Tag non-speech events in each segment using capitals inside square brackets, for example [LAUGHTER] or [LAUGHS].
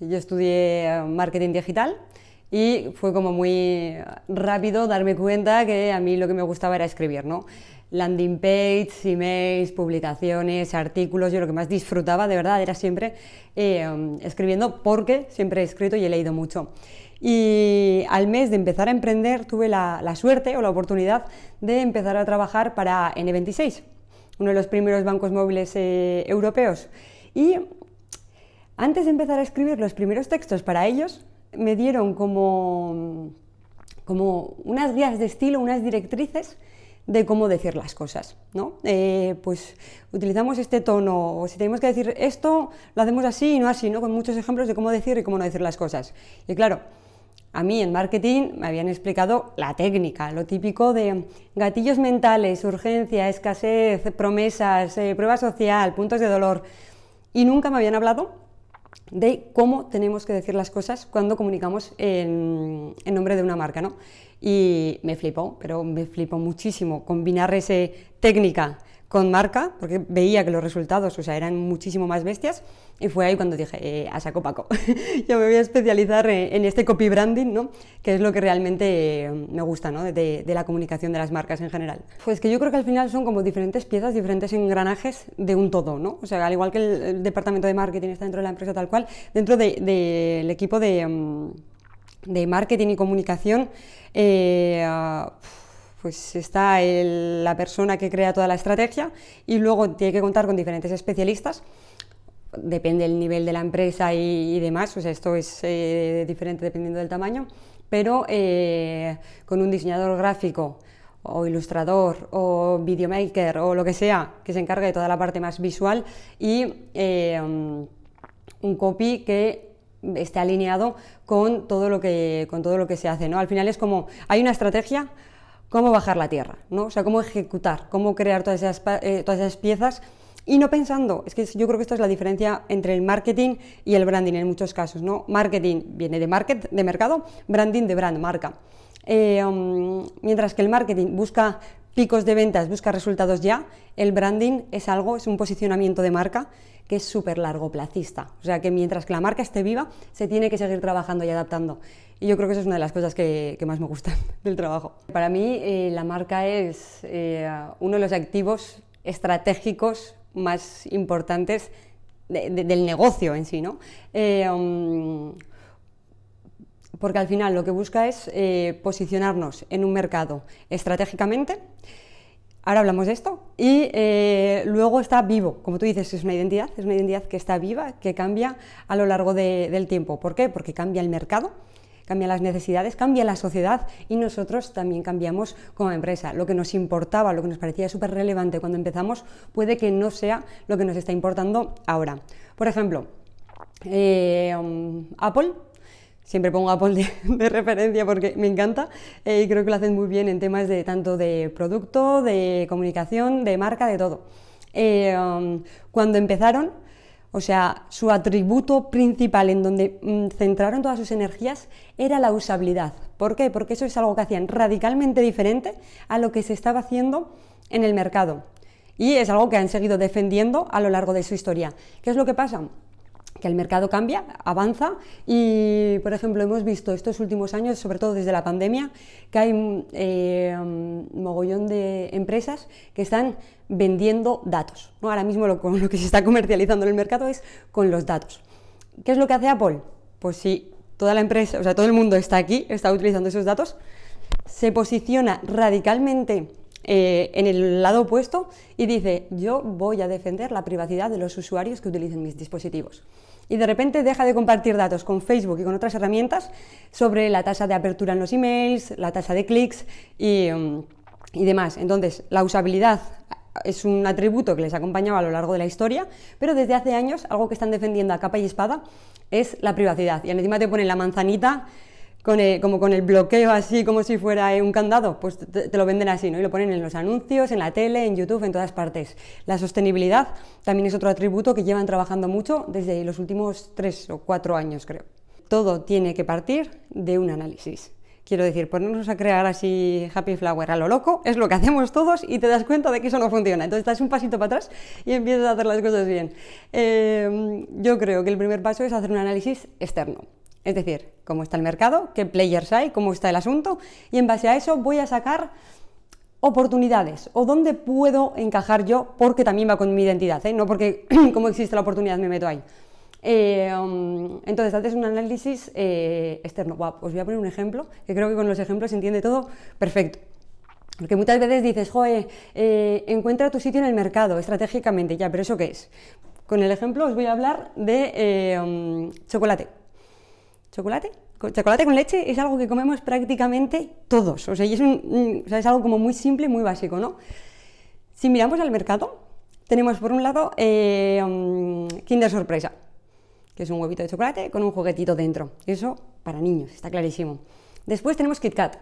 yo estudié eh, marketing digital y fue como muy rápido darme cuenta que a mí lo que me gustaba era escribir, ¿no? Landing pages, emails, publicaciones, artículos, yo lo que más disfrutaba de verdad era siempre eh, mm, escribiendo porque siempre he escrito y he leído mucho. Y al mes de empezar a emprender tuve la, la suerte o la oportunidad de empezar a trabajar para N26, uno de los primeros bancos móviles eh, europeos. Y antes de empezar a escribir los primeros textos para ellos, me dieron como, como unas guías de estilo, unas directrices de cómo decir las cosas, ¿no? Eh, pues utilizamos este tono, o si tenemos que decir esto, lo hacemos así y no así, ¿no? Con muchos ejemplos de cómo decir y cómo no decir las cosas. Y claro, a mí en marketing me habían explicado la técnica, lo típico de gatillos mentales, urgencia, escasez, promesas, eh, prueba social, puntos de dolor, y nunca me habían hablado de cómo tenemos que decir las cosas cuando comunicamos en, nombre de una marca, ¿no? Y me flipó, pero me flipó muchísimo combinar esa técnica con marca, porque veía que los resultados, o sea, eran muchísimo más bestias, y fue ahí cuando dije, eh, a saco Paco, [LAUGHS] yo me voy a especializar en, este copy branding, ¿no? Que es lo que realmente eh, me gusta, ¿no? De, de, la comunicación de las marcas en general. Pues que yo creo que al final son como diferentes piezas, diferentes engranajes de un todo, ¿no? O sea, al igual que el, departamento de marketing está dentro de la empresa tal cual, dentro del de, equipo mm, de, marketing y comunicación, eh, ah, pues está la persona que crea toda la estrategia y luego tiene que contar con diferentes especialistas depende del nivel de la empresa y, demás, o sea, esto es eh, diferente dependiendo del tamaño, pero eh, con un diseñador gráfico o ilustrador o videomaker o lo que sea que se encarga de toda la parte más visual y eh, un copy que esté alineado con todo lo que con todo lo que se hace, ¿no? Al final es como hay una estrategia, cómo bajar la tierra, ¿no? O sea, cómo ejecutar, cómo crear todas esas, eh, todas esas piezas y no pensando, es que yo creo que esta es la diferencia entre el marketing y el branding en muchos casos, ¿no? Marketing viene de market, de mercado, branding de brand, marca. Eh, um, mientras que el marketing busca picos de ventas, busca resultados ya, el branding es algo, es un posicionamiento de marca que es súper largo plazista. O sea que mientras que la marca esté viva, se tiene que seguir trabajando y adaptando. Y yo creo que esa es una de las cosas que, más me gustan [LAUGHS] del trabajo. Para mí eh, la marca es eh, uno de los activos estratégicos más importantes del negocio en sí, eh, mm, porque al final lo que busca es posicionarnos en un mercado estratégicamente ahora hablamos de esto, y luego está vivo, como tú dices, es una identidad, es una identidad que está viva, que cambia a lo largo del tiempo. ¿Por qué? Porque cambia el mercado, cambia las necesidades, cambia la sociedad y nosotros también cambiamos como empresa. Lo que nos importaba, lo que nos parecía súper relevante cuando empezamos, puede que no sea lo que nos está importando ahora. Por ejemplo, eh, um, Apple siempre pongo Apple de, [LAUGHS] referencia porque me encanta eh, y creo que lo hacen muy bien en temas de tanto de producto, de comunicación, de marca, de todo. Eh, um, cuando empezaron, o sea, su atributo principal en donde mm, centraron todas sus energías era la usabilidad. ¿Por qué? Porque eso es algo que hacían radicalmente diferente a lo que se estaba haciendo en el mercado. Y es algo que han seguido defendiendo a lo largo de su historia. ¿Qué es lo que pasa? que el mercado cambia, avanza y, por ejemplo, hemos visto estos últimos años, sobre todo desde la pandemia, que hay un eh, mogollón de empresas que están vendiendo datos. ¿no? Ahora mismo lo, lo que se está comercializando en el mercado es con los datos. ¿Qué es lo que hace Apple? Pues si toda la empresa, o sea, todo el mundo está aquí, está utilizando esos datos, se posiciona radicalmente eh, en el lado opuesto y dice, yo voy a defender la privacidad de los usuarios que utilicen mis dispositivos. Y de repente deja de compartir datos con Facebook y con otras herramientas sobre la tasa de apertura en los emails, la tasa de clics y, mm, y demás. Entonces, la usabilidad es un atributo que les acompañaba a lo largo de la historia, pero desde hace años algo que están defendiendo a capa y espada es la privacidad. Y encima te ponen la manzanita como con el bloqueo así, como si fuera eh, un candado, pues te, lo venden así, ¿no? Y lo ponen en los anuncios, en la tele, en YouTube, en todas partes. La sostenibilidad también es otro atributo que llevan trabajando mucho desde los últimos tres o cuatro años, creo. Todo tiene que partir de un análisis. Quiero decir, ponernos a crear así Happy Flower a lo loco es lo que hacemos todos y te das cuenta de que eso no funciona. Entonces das un pasito para atrás y empiezas a hacer las cosas bien. Eh, yo creo que el primer paso es hacer un análisis externo. Es decir, cómo está el mercado, qué players hay, cómo está el asunto, y en base a eso voy a sacar oportunidades o dónde puedo encajar yo, porque también va con mi identidad, ¿eh? no porque [CLEARS THROAT] como existe la oportunidad me meto ahí. Eh, um, entonces, haces un análisis eh, externo. os pues voy a poner un ejemplo, que creo que con los ejemplos se entiende todo perfecto. Porque muchas veces dices, joe, encuentra tu sitio en el mercado estratégicamente, ya, pero ¿eso qué es? Con el ejemplo os voy a hablar de um, chocolate. ¿Chocolate? Chocolate con leche es algo que comemos prácticamente todos, o sea, es, algo como muy simple, muy básico, ¿no? Si miramos al mercado, tenemos por un lado eh, mm, Kinder Sorpresa, que es un huevito de chocolate con un juguetito dentro. Eso para niños, está clarísimo. Después tenemos Kit Kat.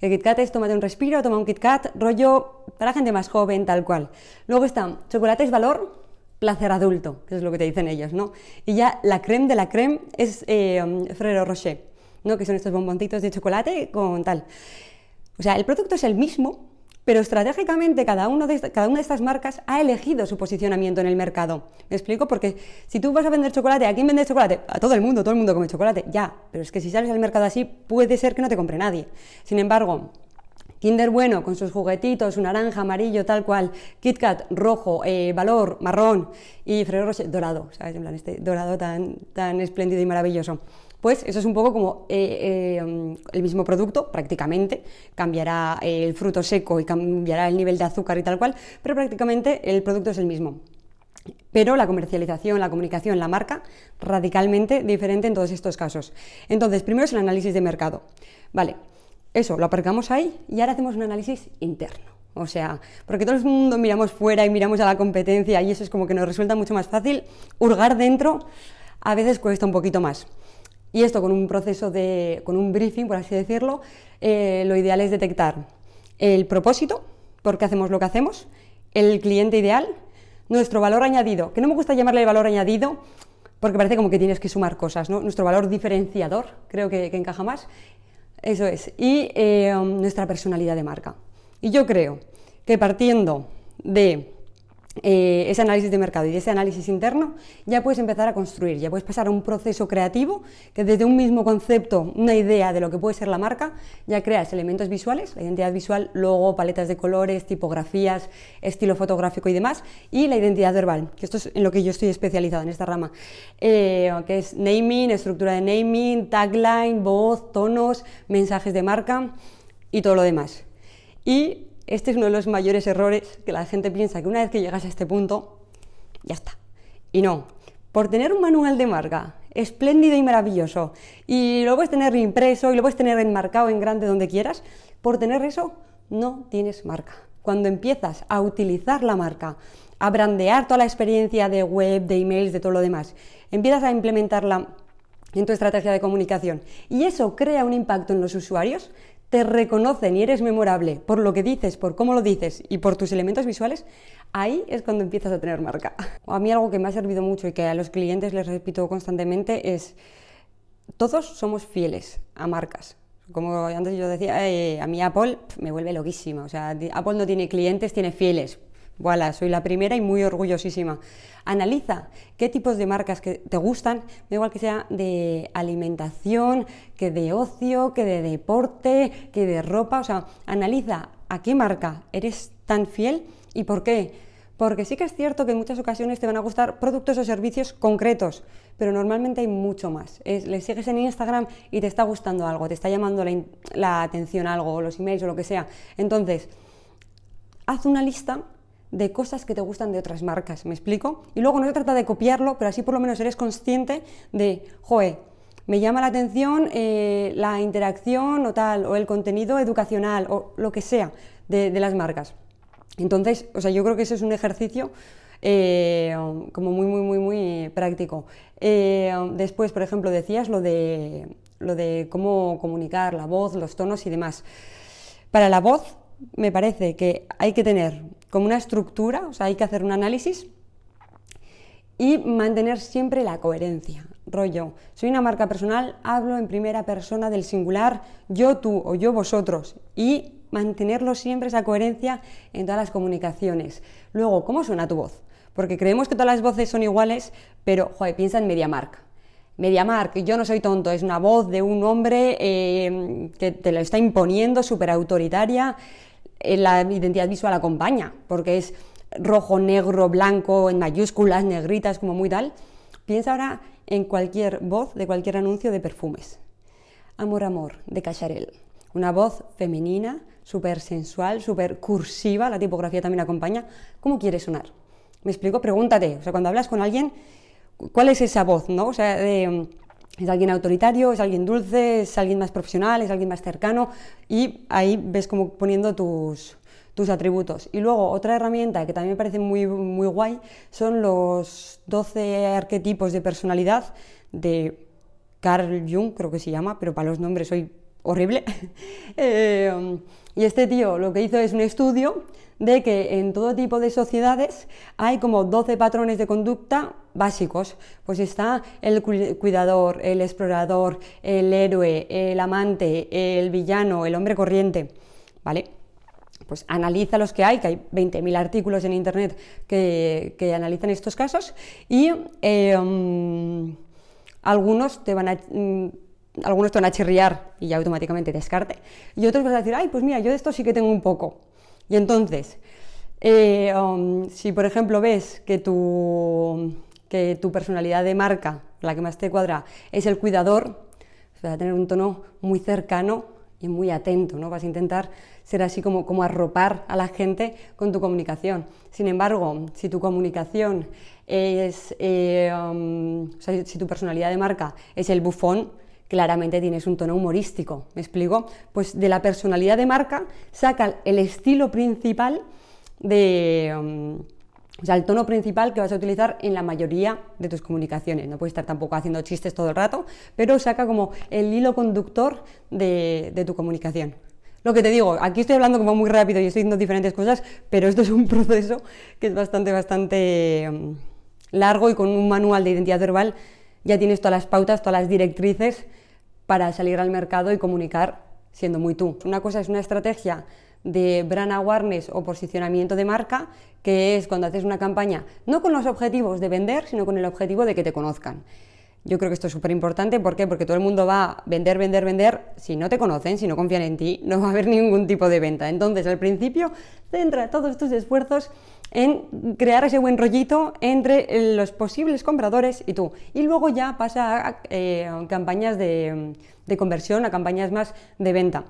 El Kit Kat es tómate un respiro, toma un Kit Kat, rollo para gente más joven, tal cual. Luego chocolate es valor, placer adulto, que es lo que te dicen ellos, ¿no? Y ya la creme de la creme es eh, Ferrero Rocher, ¿no? Que son estos bomboncitos de chocolate con tal. O sea, el producto es el mismo, pero estratégicamente cada, uno de, cada, una de estas marcas ha elegido su posicionamiento en el mercado. ¿Me explico? Porque si tú vas a vender chocolate, ¿a quién vende chocolate? A todo el mundo, todo el mundo come chocolate, ya. Pero es que si sales al mercado así, puede ser que no te compre nadie. Sin embargo, Kinder Bueno con sus juguetitos, un naranja, amarillo, tal cual, Kit Kat rojo, eh, Valor marrón y Ferrero Rocher dorado, ¿sabes? En plan, este dorado tan, tan espléndido y maravilloso. Pues eso es un poco como eh, eh, el mismo producto, prácticamente, cambiará el fruto seco y cambiará el nivel de azúcar y tal cual, pero prácticamente el producto es el mismo. Pero la comercialización, la comunicación, la marca, radicalmente diferente en todos estos casos. Entonces, primero es el análisis de mercado. Vale, eso, lo aparcamos ahí y ahora hacemos un análisis interno. O sea, porque todo el mundo miramos fuera y miramos a la competencia y eso es como que nos resulta mucho más fácil. Hurgar dentro a veces cuesta un poquito más. Y esto con un proceso de, con un briefing, por así decirlo, eh, lo ideal es detectar el propósito, porque hacemos lo que hacemos, el cliente ideal, nuestro valor añadido, que no me gusta llamarle valor añadido porque parece como que tienes que sumar cosas, ¿no? Nuestro valor diferenciador creo que encaja más eso es. Y eh, um, nuestra personalidad de marca. Y yo creo que partiendo de eh, ese análisis de mercado y ese análisis interno, ya puedes empezar a construir, ya puedes pasar a un proceso creativo que desde un mismo concepto, una idea de lo que puede ser la marca, ya creas elementos visuales, la identidad visual, logo, paletas de colores, tipografías, estilo fotográfico y demás, y la identidad verbal, que esto es en lo que yo estoy especializado en esta rama, eh, que es naming, estructura de naming, tagline, voz, tonos, mensajes de marca y todo lo demás. Y este es uno de los mayores errores que la gente piensa que una vez que llegas a este punto, ya está. Y no, por tener un manual de marca espléndido y maravilloso, y lo puedes tener impreso y lo puedes tener enmarcado en grande donde quieras, por tener eso no tienes marca. Cuando empiezas a utilizar la marca, a brandear toda la experiencia de web, de emails, de todo lo demás, empiezas a implementarla en tu estrategia de comunicación y eso crea un impacto en los usuarios, te reconocen y eres memorable por lo que dices, por cómo lo dices y por tus elementos visuales, ahí es cuando empiezas a tener marca. [LAUGHS] A mí algo que me ha servido mucho y que a los clientes les repito constantemente es, todos somos fieles a marcas. Como antes yo decía, a mí Apple me vuelve loquísima. O sea, Apple no tiene clientes, tiene fieles. Voilà, soy la primera y muy orgullosísima. Analiza qué tipos de marcas que te gustan, da igual que sea de alimentación, que de ocio, que de deporte, que de ropa. O sea, analiza a qué marca eres tan fiel y por qué. Porque sí que es cierto que en muchas ocasiones te van a gustar productos o servicios concretos, pero normalmente hay mucho más. le sigues en Instagram y te está gustando algo, te está llamando la, atención algo, los emails o lo que sea. Entonces, haz una lista de cosas que te gustan de otras marcas, ¿me explico? Y luego no se trata de copiarlo, pero así por lo menos eres consciente de, joe, me llama la atención eh, la interacción o tal, o el contenido educacional, o lo que sea de, las marcas. Entonces, o sea, yo creo que ese es un ejercicio eh, como muy, muy, muy, muy práctico. Eh, después, por ejemplo, decías lo de, lo de cómo comunicar la voz, los tonos y demás. Para la voz, me parece que hay que tener como una estructura, o sea, hay que hacer un análisis y mantener siempre la coherencia. Rollo, soy una marca personal, hablo en primera persona del singular, yo tú o yo vosotros, y mantenerlo siempre esa coherencia en todas las comunicaciones. Luego, ¿cómo suena tu voz? Porque creemos que todas las voces son iguales, pero, piensa en MediaMark. MediaMark, yo no soy tonto, es una voz de un hombre eh, que te lo está imponiendo, súper autoritaria, eh, la identidad visual acompaña, porque es rojo, negro, blanco, en mayúsculas, negritas, como muy tal. Piensa ahora en cualquier voz de cualquier anuncio de perfumes. Amor, amor, de Cacharel. Una voz femenina, súper sensual, súper cursiva, la tipografía también acompaña. ¿Cómo quiere sonar? ¿Me explico? Pregúntate, o sea, cuando hablas con alguien, ¿cuál es esa voz, no? O sea, de es alguien autoritario, es alguien dulce, es alguien más profesional, es alguien más cercano y ahí ves como poniendo tus, atributos. Y luego otra herramienta que también me parece muy, muy guay son los 12 arquetipos de personalidad de Carl Jung, creo que se llama, pero para los nombres soy horrible. [LAUGHS] Eh, y este tío lo que hizo es un estudio de que en todo tipo de sociedades hay como 12 patrones de conducta básicos. Pues está el cuidador, el explorador, el héroe, el amante, el villano, el hombre corriente, ¿vale? Pues analiza los que hay, que hay 20.000 artículos en Internet que, analizan estos casos y em, algunos te van a... algunos te van a chirriar y ya automáticamente descarte. Y otros vas a decir, ay, pues mira, yo de esto sí que tengo un poco. Y entonces, eh, um, si por ejemplo ves que tu, que tu personalidad de marca, la que más te cuadra, es el cuidador, vas a tener un tono muy cercano y muy atento, ¿no? Vas a intentar ser así como, como arropar a la gente con tu comunicación. Sin embargo, si tu comunicación es, eh, um, si tu personalidad de marca es el bufón, claramente tienes un tono humorístico, ¿me explico? Pues de la personalidad de marca saca el estilo principal de... Mm, o sea, el tono principal que vas a utilizar en la mayoría de tus comunicaciones. No puedes estar tampoco haciendo chistes todo el rato, pero saca como el hilo conductor de, de tu comunicación. Lo que te digo, aquí estoy hablando como muy rápido y estoy diciendo diferentes cosas, pero esto es un proceso que es bastante, bastante mm, largo y con un manual de identidad verbal ya tienes todas las pautas, todas las directrices para salir al mercado y comunicar siendo muy tú. Una cosa es una estrategia de brand awareness o posicionamiento de marca, que es cuando haces una campaña no con los objetivos de vender, sino con el objetivo de que te conozcan. Yo creo que esto es súper importante. ¿Por qué? Porque todo el mundo va a vender, vender, vender. Si no te conocen, si no confían en ti, no va a haber ningún tipo de venta. Entonces, al principio, centra todos tus esfuerzos en crear ese buen rollito entre los posibles compradores y tú. Y luego ya pasa a, eh, campañas de, conversión, a campañas más de venta.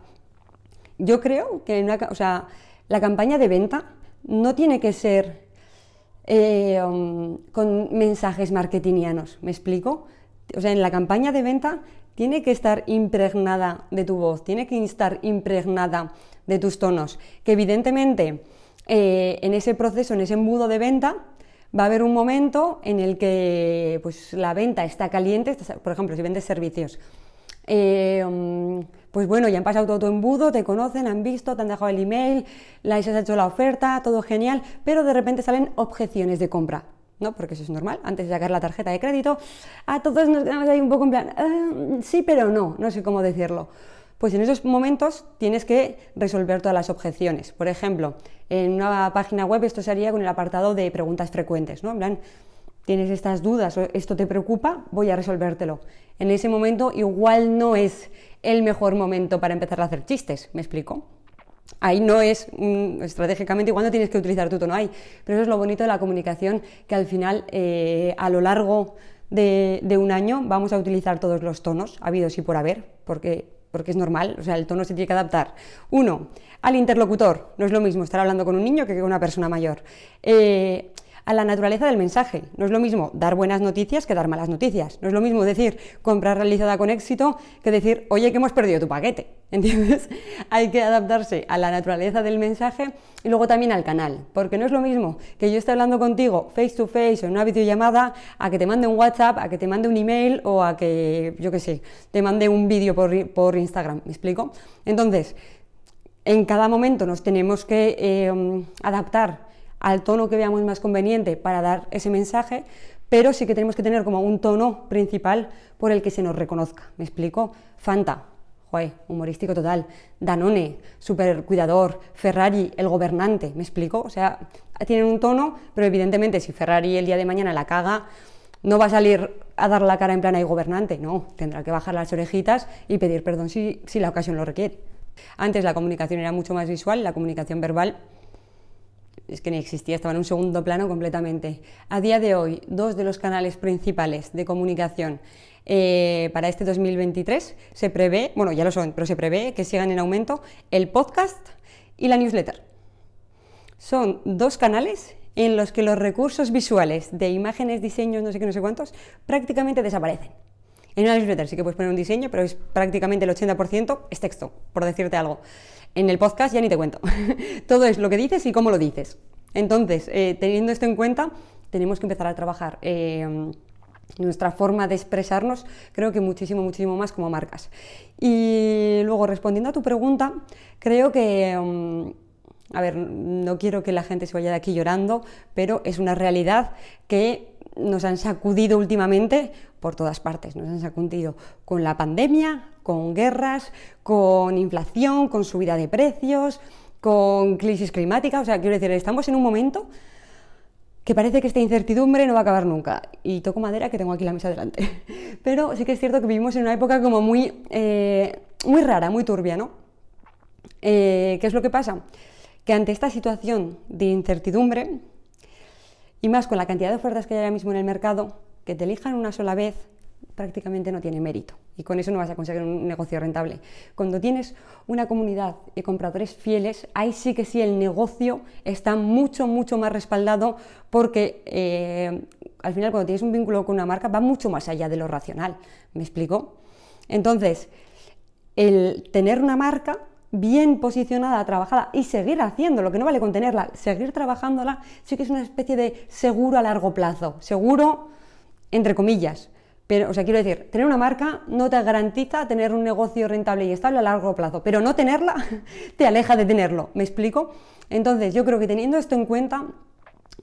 Yo creo que la campaña de venta no tiene que ser eh, um, con mensajes marketingianos, ¿me explico? o sea, en la campaña de venta tiene que estar impregnada de tu voz, tiene que estar impregnada de tus tonos, que evidentemente eh, en ese proceso, en ese embudo de venta, va a haber un momento en el que pues, la venta está caliente, por ejemplo, si vendes servicios. Eh, mm, pues bueno, ya han pasado todo tu embudo, te conocen, han visto, te han dejado el email, la has hecho la oferta, todo genial, pero de repente salen objeciones de compra. ¿no? Porque eso es normal, antes de sacar la tarjeta de crédito, a todos nos quedamos ahí un poco en plan, ah, sí, pero no, no sé cómo decirlo. Pues en esos momentos tienes que resolver todas las objeciones. Por ejemplo, en una página web esto se haría con el apartado de preguntas frecuentes, ¿no? En plan, tienes estas dudas o esto te preocupa, voy a resolvértelo. En ese momento igual no es el mejor momento para empezar a hacer chistes, ¿me explico? ahí no es mm, estratégicamente cuando tienes que utilizar tu tono ahí. Pero eso es lo bonito de la comunicación, que al final, eh, a lo largo de, un año, vamos a utilizar todos los tonos, habidos y por haber, porque, porque es normal, o sea, el tono se tiene que adaptar. Uno, al interlocutor, no es lo mismo estar hablando con un niño que con una persona mayor. Eh, a la naturaleza del mensaje. No es lo mismo dar buenas noticias que dar malas noticias. No es lo mismo decir compra realizada con éxito que decir, oye, que hemos perdido tu paquete. [LAUGHS] ¿Entiendes? Hay que adaptarse a la naturaleza del mensaje y luego también al canal, porque no es lo mismo que yo esté hablando contigo face to face o en una videollamada a que te mande un WhatsApp, a que te mande un email o a que, yo qué sé, te mande un vídeo por, Instagram. ¿Me explico? Entonces, en cada momento nos tenemos que eh, adaptar al tono que veamos más conveniente para dar ese mensaje, pero sí que tenemos que tener como un tono principal por el que se nos reconozca. ¿Me explico? Fanta, humorístico total, Danone, super cuidador, Ferrari, el gobernante, ¿me explico? O sea, tienen un tono, pero evidentemente si Ferrari el día de mañana la caga, no va a salir a dar la cara en plan y gobernante, no, tendrá que bajar las orejitas y pedir perdón si la ocasión lo requiere. Antes la comunicación era mucho más visual, la comunicación verbal es que ni existía, estaba en un segundo plano completamente. A día de hoy, dos de los canales principales de comunicación eh, para este 2023 se prevé, bueno, ya lo son, pero se prevé que sigan en aumento el podcast y la newsletter. Son dos canales en los que los recursos visuales de imágenes, diseños, no sé qué, no sé cuántos, prácticamente desaparecen. En una newsletter sí que puedes poner un diseño, pero es prácticamente el 80% es texto, por decirte algo. En el podcast ya ni te cuento. [LAUGHS] Todo es lo que dices y cómo lo dices. Entonces, eh, teniendo esto en cuenta, tenemos que empezar a trabajar. Eh, nuestra forma de expresarnos, creo que muchísimo, muchísimo más como marcas. Y luego, respondiendo a tu pregunta, creo que, mm, a ver, no quiero que la gente se vaya de aquí llorando, pero es una realidad que nos han sacudido últimamente por todas partes. Nos han sacudido con la pandemia, con guerras, con inflación, con subida de precios, con crisis climática. O sea, quiero decir, estamos en un momento que parece que esta incertidumbre no va a acabar nunca. Y toco madera que tengo aquí la mesa delante. [LAUGHS] Pero sí que es cierto que vivimos en una época como muy, eh, muy rara, muy turbia, ¿no? Eh, ¿Qué es lo que pasa? Que ante esta situación de incertidumbre, y más con la cantidad de ofertas que hay ahora mismo en el mercado, que te elijan una sola vez prácticamente no tiene mérito y con eso no vas a conseguir un negocio rentable. Cuando tienes una comunidad de compradores fieles, ahí sí que sí el negocio está mucho, mucho más respaldado porque eh, al final cuando tienes un vínculo con una marca va mucho más allá de lo racional. ¿Me explico? Entonces, el tener una marca bien posicionada, trabajada y seguir haciéndolo, que no vale contenerla, seguir trabajándola, sí que es una especie de seguro a largo plazo, seguro entre comillas. Pero, o sea, quiero decir, tener una marca no te garantiza tener un negocio rentable y estable a largo plazo, pero no tenerla [LAUGHS] te aleja de tenerlo, ¿me explico? Entonces, yo creo que teniendo esto en cuenta,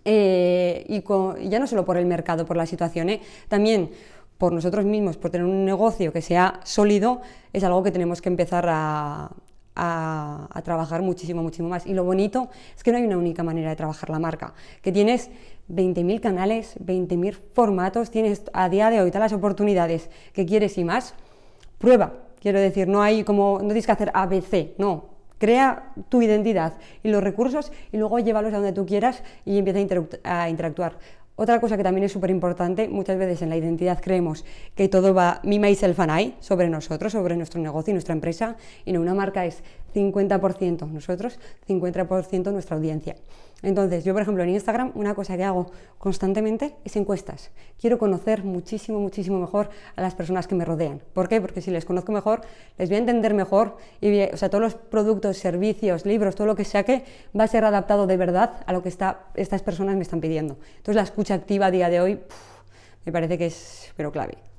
eh, y ya no solo por el mercado, por la situación, eh, también por nosotros mismos, por tener un negocio que sea sólido, es algo que tenemos que empezar a, a, trabajar muchísimo, muchísimo más. Y lo bonito es que no hay una única manera de trabajar la marca, que tienes 20.000 canales, 20.000 formatos, tienes a día de hoy todas las oportunidades que quieres y más. Prueba, quiero decir, no hay como, no tienes que hacer ABC, no. Crea tu identidad y los recursos y luego llévalos a donde tú quieras y empieza a interactuar. Otra cosa que también es súper importante, muchas veces en la identidad creemos que todo va me, myself and I sobre nosotros, sobre nuestro negocio y nuestra empresa, y no, una marca es 50%, nosotros 50% nuestra audiencia. Entonces, yo por ejemplo en Instagram una cosa que hago constantemente es encuestas. Quiero conocer muchísimo, muchísimo mejor a las personas que me rodean. ¿Por qué? Porque si les conozco mejor, les voy a entender mejor y o sea, todos los productos, servicios, libros, todo lo que saque va a ser adaptado de verdad a lo que estas personas me están pidiendo. Entonces, la escucha activa a día de hoy me parece que es pero clave.